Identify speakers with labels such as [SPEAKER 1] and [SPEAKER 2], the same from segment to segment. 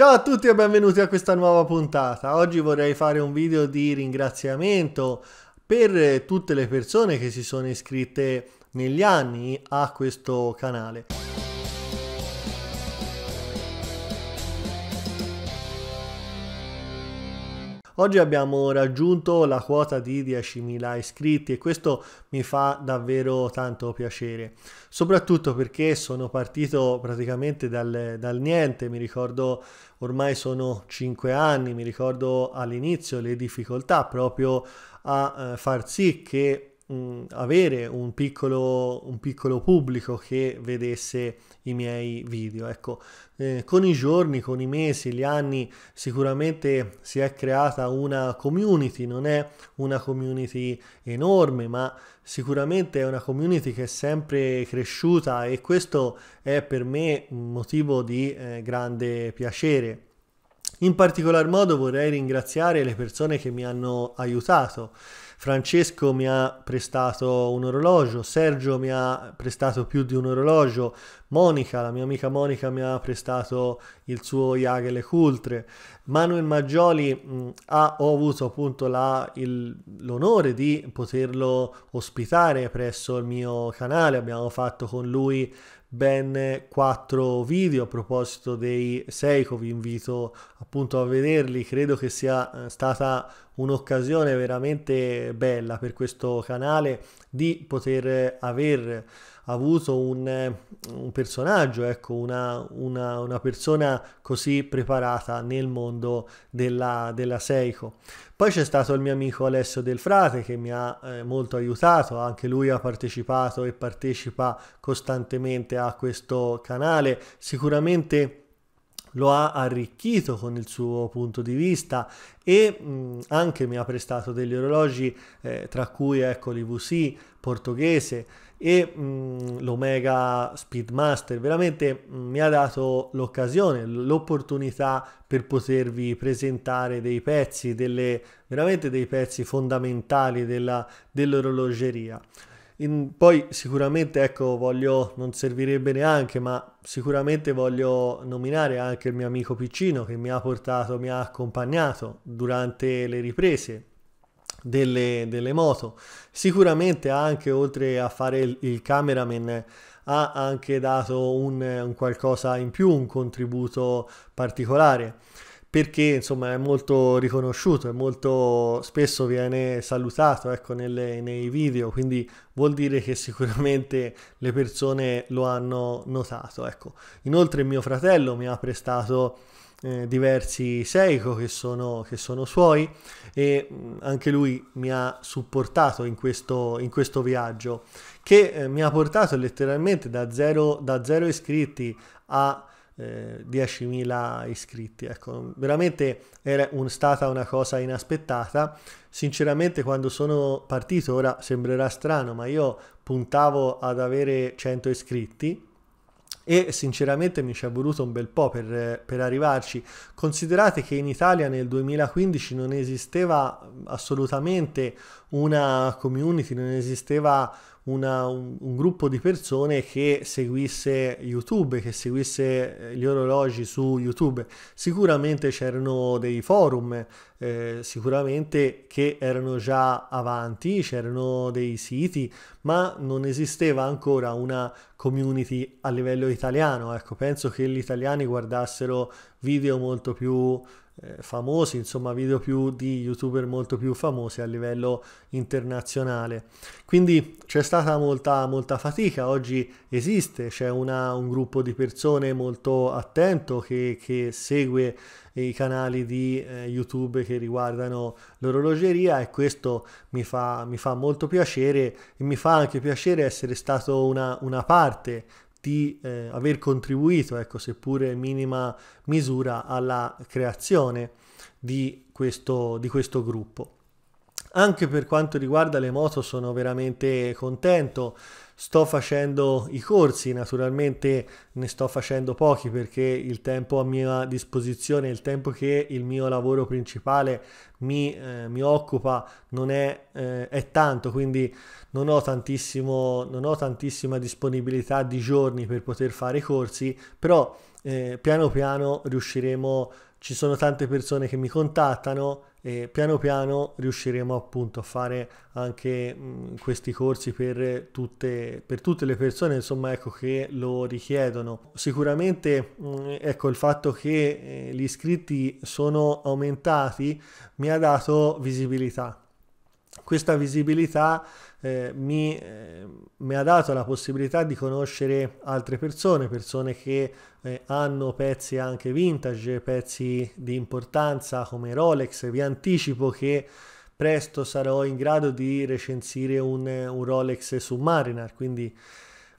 [SPEAKER 1] Ciao a tutti e benvenuti a questa nuova puntata. Oggi vorrei fare un video di ringraziamento per tutte le persone che si sono iscritte negli anni a questo canale. Oggi abbiamo raggiunto la quota di 10.000 iscritti e questo mi fa davvero tanto piacere, soprattutto perché sono partito praticamente dal, dal niente, mi ricordo ormai sono 5 anni, mi ricordo all'inizio le difficoltà proprio a eh, far sì che mh, avere un piccolo, un piccolo, pubblico che vedesse i miei video. Ecco, eh, con i giorni, con i mesi, gli anni, sicuramente si è creata una community, non è una community enorme, ma sicuramente è una community che è sempre cresciuta e questo è per me un motivo di eh, grande piacere. In particolar modo vorrei ringraziare le persone che mi hanno aiutato. Francesco mi ha prestato un orologio, Sergio mi ha prestato più di un orologio, Monica, la mia amica Monica mi ha prestato il suo Jagele Cultre, Manuel Maggioli mh, mm, ha, ho avuto appunto la, il, l'onore di poterlo ospitare presso il mio canale, abbiamo fatto con lui ben quattro video a proposito dei Seiko, vi invito appunto a vederli, credo che sia eh, stata un'occasione veramente bella per questo canale di poter eh, aver avuto un, eh, un personaggio, ecco, una, una, una, persona così preparata nel mondo della, della, Seiko. Poi c'è stato il mio amico Alessio Del Frate che mi ha eh, molto aiutato, anche lui ha partecipato e partecipa costantemente a questo canale, sicuramente lo ha arricchito con il suo punto di vista e mh, anche mi ha prestato degli orologi eh, tra cui ecco l'IVC portoghese e mh, mm, l'Omega Speedmaster. Veramente mh, mm, mi ha dato l'occasione, l'opportunità per potervi presentare dei pezzi, delle, veramente dei pezzi fondamentali dell'orologeria. in, poi sicuramente, ecco, voglio, non servirebbe neanche, ma sicuramente voglio nominare anche il mio amico Piccino che mi ha portato, mi ha accompagnato durante le riprese delle, delle moto. Sicuramente anche oltre a fare il, il cameraman ha anche dato un, un, qualcosa in più, un contributo particolare perché insomma è molto riconosciuto, e molto spesso viene salutato ecco, nelle, nei video, quindi vuol dire che sicuramente le persone lo hanno notato. Ecco. Inoltre mio fratello mi ha prestato eh, diversi Seiko che sono, che sono, suoi e mm, anche lui mi ha supportato in questo, in questo viaggio che eh, mi ha portato letteralmente da zero, da zero iscritti a 10.000 eh, iscritti. Ecco, veramente era un, stata una cosa inaspettata. Sinceramente, quando sono partito, ora sembrerà strano, ma io puntavo ad avere 100 iscritti e sinceramente mi ci è voluto un bel po' per, per arrivarci. Considerate che in Italia nel 2015 non esisteva assolutamente una community, non esisteva una, un, un, gruppo di persone che seguisse YouTube, che seguisse eh, gli orologi su YouTube. Sicuramente c'erano dei forum, eh, sicuramente che erano già avanti, c'erano dei siti, ma non esisteva ancora una community a livello italiano. Ecco, penso che gli italiani guardassero video molto più eh, famosi, insomma video più di youtuber molto più famosi a livello internazionale. Quindi c'è stata molta, molta fatica, oggi esiste, c'è un gruppo di persone molto attento che, che segue i canali di eh, YouTube che riguardano l'orologeria e questo mi fa, mi fa molto piacere e mi fa anche piacere essere stato una, una parte di eh, aver contribuito, ecco, seppure in minima misura, alla creazione di questo, di questo gruppo. Anche per quanto riguarda le moto sono veramente contento. Sto facendo i corsi, naturalmente ne sto facendo pochi perché il tempo a mia disposizione, il tempo che il mio lavoro principale mi, eh, mi occupa non è, eh, è tanto, quindi non ho, non ho tantissima disponibilità di giorni per poter fare i corsi, però eh, piano piano riusciremo, ci sono tante persone che mi contattano e piano piano riusciremo appunto a fare anche mh, questi corsi per tutte, per tutte, le persone insomma ecco che lo richiedono sicuramente mh, ecco il fatto che eh, gli iscritti sono aumentati mi ha dato visibilità questa visibilità eh, mi, eh, mi, ha dato la possibilità di conoscere altre persone, persone che eh, hanno pezzi anche vintage, pezzi di importanza come Rolex. Vi anticipo che presto sarò in grado di recensire un, un Rolex Submariner, quindi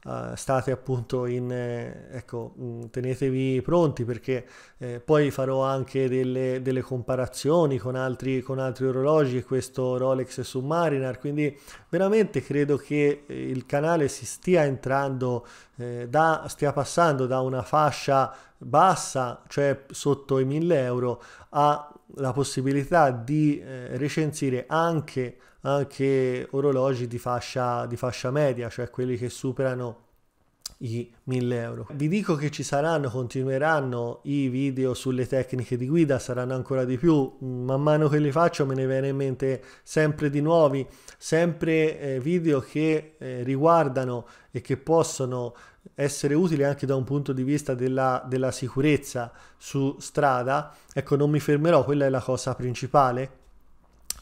[SPEAKER 1] Uh, state appunto in eh, ecco mm, tenetevi pronti perché eh, poi farò anche delle, delle comparazioni con altri, con altri orologi questo Rolex Submariner quindi veramente credo che eh, il canale si stia entrando eh, da stia passando da una fascia bassa, cioè sotto i 1000 euro, ha la possibilità di eh, recensire anche, anche orologi di fascia, di fascia media, cioè quelli che superano i 1000 euro. Vi dico che ci saranno, continueranno i video sulle tecniche di guida, saranno ancora di più, man mano che li faccio me ne viene in mente sempre di nuovi, sempre eh, video che eh, riguardano e che possono essere utile anche da un punto di vista della, della sicurezza su strada, ecco non mi fermerò, quella è la cosa principale.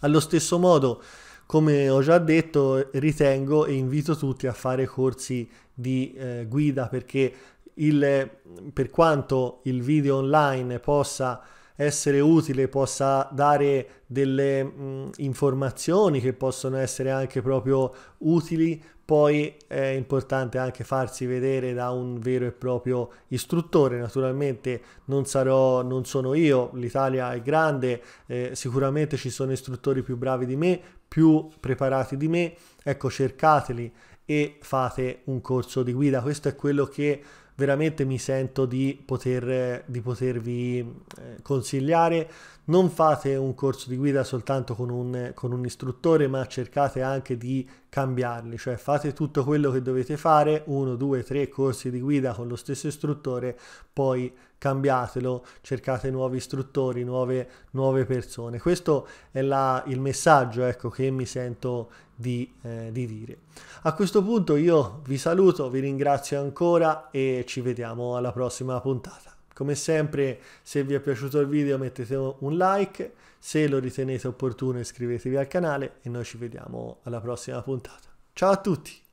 [SPEAKER 1] Allo stesso modo, come ho già detto, ritengo e invito tutti a fare corsi di eh, guida perché il, per quanto il video online possa essere utile, possa dare delle mh, informazioni che possono essere anche proprio utili, poi è importante anche farsi vedere da un vero e proprio istruttore. Naturalmente non, sarò, non sono io, l'Italia è grande, eh, sicuramente ci sono istruttori più bravi di me, più preparati di me, ecco cercateli e fate un corso di guida. Questo è quello che veramente mi sento di, poter, di potervi eh, consigliare non fate un corso di guida soltanto con un, con un istruttore, ma cercate anche di cambiarli, cioè fate tutto quello che dovete fare, uno, due, tre corsi di guida con lo stesso istruttore, poi cambiatelo, cercate nuovi istruttori, nuove, nuove persone. Questo è la, il messaggio ecco, che mi sento di, eh, di dire. A questo punto io vi saluto, vi ringrazio ancora e ci vediamo alla prossima puntata. Come sempre, se vi è piaciuto il video mettete un like, se lo ritenete opportuno iscrivetevi al canale e noi ci vediamo alla prossima puntata. Ciao a tutti!